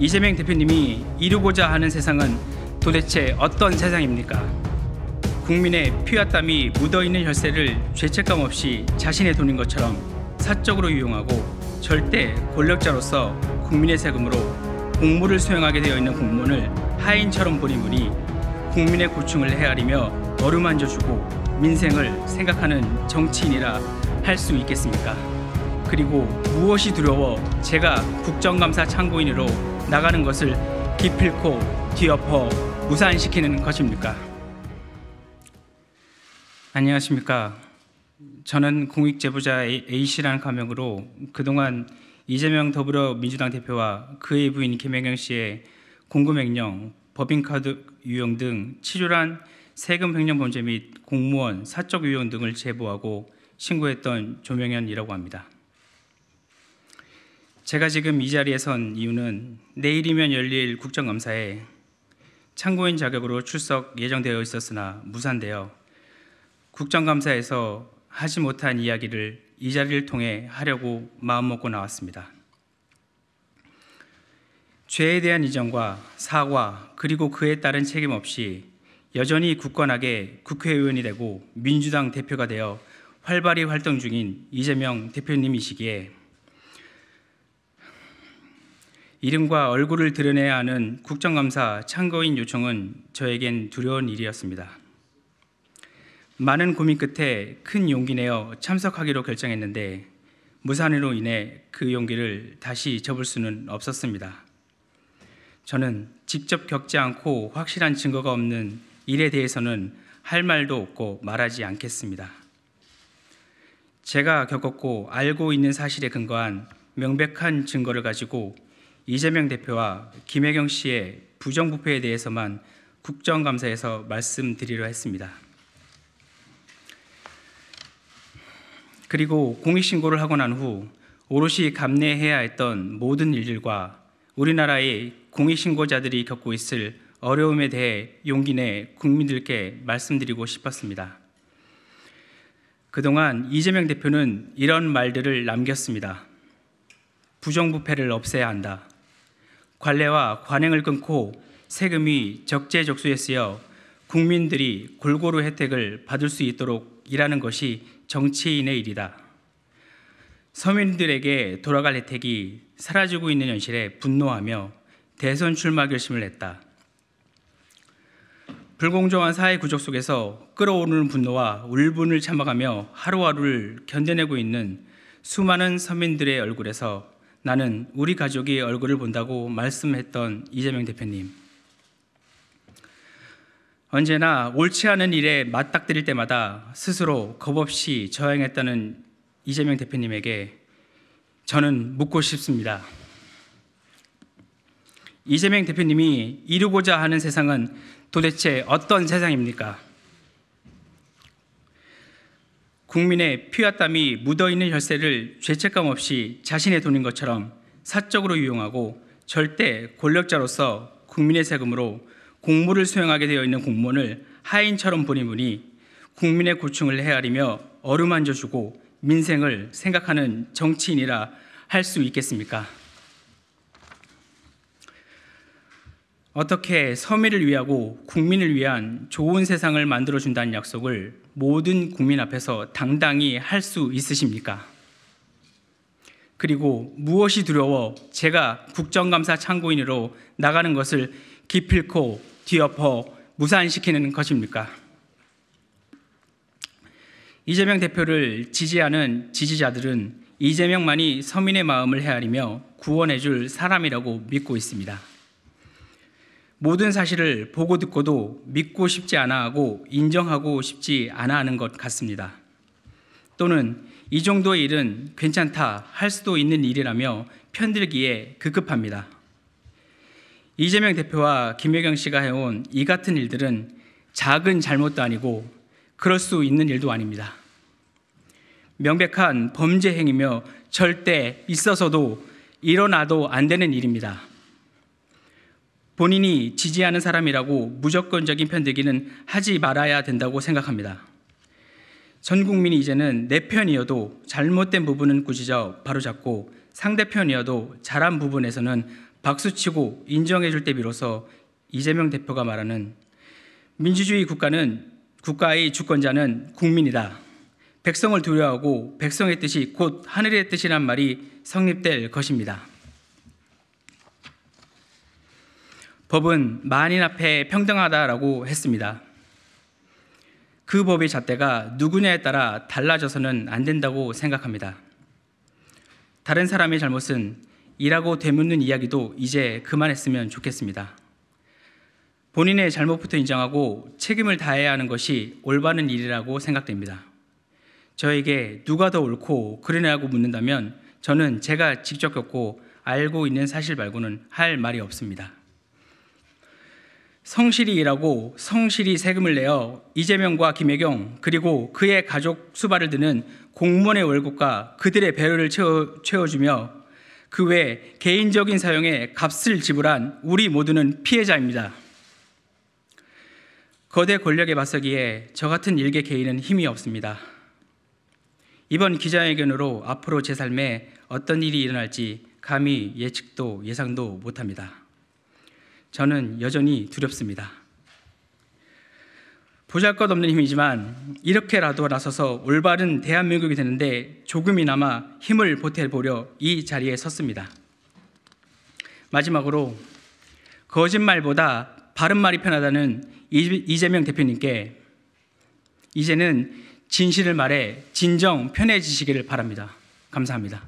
이재명 대표님이 이루고자 하는 세상은 도대체 어떤 세상입니까? 국민의 피와 땀이 묻어있는 혈세를 죄책감 없이 자신의 돈인 것처럼 사적으로 이용하고 절대 권력자로서 국민의 세금으로 공무를 수행하게 되어 있는 공무원을 하인처럼 보는 분이 국민의 고충을 헤아리며 어루만져주고 민생을 생각하는 정치인이라 할 수 있겠습니까? 그리고 무엇이 두려워 제가 국정감사 참고인으로 나가는 것을 기필코 뒤엎어 무산시키는 것입니까? 안녕하십니까. 저는 공익제보자 A씨라는 가명으로 그동안 이재명 더불어민주당 대표와 그의 부인 김혜경 씨의 공금횡령, 법인카드 유용 등 치졸한 세금 횡령 범죄 및 공무원 사적 유용 등을 제보하고 신고했던 조명현이라고 합니다. 제가 지금 이 자리에 선 이유는 내일이면 열릴 국정감사에 참고인 자격으로 출석 예정되어 있었으나 무산되어 국정감사에서 하지 못한 이야기를 이 자리를 통해 하려고 마음먹고 나왔습니다. 죄에 대한 이전과 사과 그리고 그에 따른 책임 없이 여전히 굳건하게 국회의원이 되고 민주당 대표가 되어 활발히 활동 중인 이재명 대표님이시기에 이름과 얼굴을 드러내야 하는 국정감사 참고인 요청은 저에겐 두려운 일이었습니다. 많은 고민 끝에 큰 용기 내어 참석하기로 결정했는데 무산으로 인해 그 용기를 다시 접을 수는 없었습니다. 저는 직접 겪지 않고 확실한 증거가 없는 일에 대해서는 할 말도 없고 말하지 않겠습니다. 제가 겪었고 알고 있는 사실에 근거한 명백한 증거를 가지고 이재명 대표와 김혜경 씨의 부정부패에 대해서만 국정감사에서 말씀드리려 했습니다. 그리고 공익신고를 하고 난 후 오롯이 감내해야 했던 모든 일들과 우리나라의 공익신고자들이 겪고 있을 어려움에 대해 용기 내 국민들께 말씀드리고 싶었습니다. 그동안 이재명 대표는 이런 말들을 남겼습니다. 부정부패를 없애야 한다. 관례와 관행을 끊고 세금이 적재적소에 쓰여 국민들이 골고루 혜택을 받을 수 있도록 일하는 것이 정치인의 일이다. 서민들에게 돌아갈 혜택이 사라지고 있는 현실에 분노하며 대선 출마 결심을 했다. 불공정한 사회 구조 속에서 끌어오르는 분노와 울분을 참아가며 하루하루를 견뎌내고 있는 수많은 서민들의 얼굴에서 나는 우리 가족의 얼굴을 본다고 말씀했던 이재명 대표님. 언제나 옳지 않은 일에 맞닥뜨릴 때마다 스스로 겁없이 저항했다는 이재명 대표님에게 저는 묻고 싶습니다. 이재명 대표님이 이루고자 하는 세상은 도대체 어떤 세상입니까? 국민의 피와 땀이 묻어있는 혈세를 죄책감 없이 자신의 돈인 것처럼 사적으로 이용하고 절대 권력자로서 국민의 세금으로 공무를 수행하게 되어 있는 공무원을 하인처럼 부리무이 국민의 고충을 헤아리며 어루만져주고 민생을 생각하는 정치인이라 할 수 있겠습니까? 어떻게 서민을 위하고 국민을 위한 좋은 세상을 만들어 준다는 약속을 모든 국민 앞에서 당당히 할 수 있으십니까? 그리고 무엇이 두려워 제가 국정감사 참고인으로 나가는 것을 기필코 뒤엎어 무산시키는 것입니까? 이재명 대표를 지지하는 지지자들은 이재명만이 서민의 마음을 헤아리며 구원해줄 사람이라고 믿고 있습니다. 모든 사실을 보고 듣고도 믿고 싶지 않아 하고 인정하고 싶지 않아 하는 것 같습니다. 또는 이 정도의 일은 괜찮다 할 수도 있는 일이라며 편들기에 급급합니다. 이재명 대표와 김혜경 씨가 해온 이 같은 일들은 작은 잘못도 아니고 그럴 수 있는 일도 아닙니다. 명백한 범죄 행위며 절대 있어서도 일어나도 안 되는 일입니다. 본인이 지지하는 사람이라고 무조건적인 편들기는 하지 말아야 된다고 생각합니다. 전 국민이 이제는 내 편이어도 잘못된 부분은 꾸짖어 바로잡고 상대편이어도 잘한 부분에서는 박수치고 인정해 줄때 비로소 이재명 대표가 말하는 민주주의 국가는 국가의 주권자는 국민이다. 백성을 두려워하고 백성의 뜻이 곧 하늘의 뜻이란 말이 성립될 것입니다. 법은 만인 앞에 평등하다라고 했습니다. 그 법의 잣대가 누구냐에 따라 달라져서는 안 된다고 생각합니다. 다른 사람의 잘못은 이라고 되묻는 이야기도 이제 그만했으면 좋겠습니다. 본인의 잘못부터 인정하고 책임을 다해야 하는 것이 올바른 일이라고 생각됩니다. 저에게 누가 더 옳고 그러냐고 묻는다면 저는 제가 직접 겪고 알고 있는 사실 말고는 할 말이 없습니다. 성실히 일하고 성실히 세금을 내어 이재명과 김혜경 그리고 그의 가족 수발을 드는 공무원의 월급과 그들의 배를 채워, 채워주며 그 외 개인적인 사용에 값을 지불한 우리 모두는 피해자입니다. 거대 권력에 맞서기에 저 같은 일개 개인은 힘이 없습니다. 이번 기자회견으로 앞으로 제 삶에 어떤 일이 일어날지 감히 예측도 예상도 못합니다. 저는 여전히 두렵습니다. 보잘 것 없는 힘이지만 이렇게라도 나서서 올바른 대한민국이 되는데 조금이나마 힘을 보태보려 이 자리에 섰습니다. 마지막으로 거짓말보다 바른말이 편하다는 이재명 대표님께 이제는 진실을 말해 진정 편해지시기를 바랍니다. 감사합니다.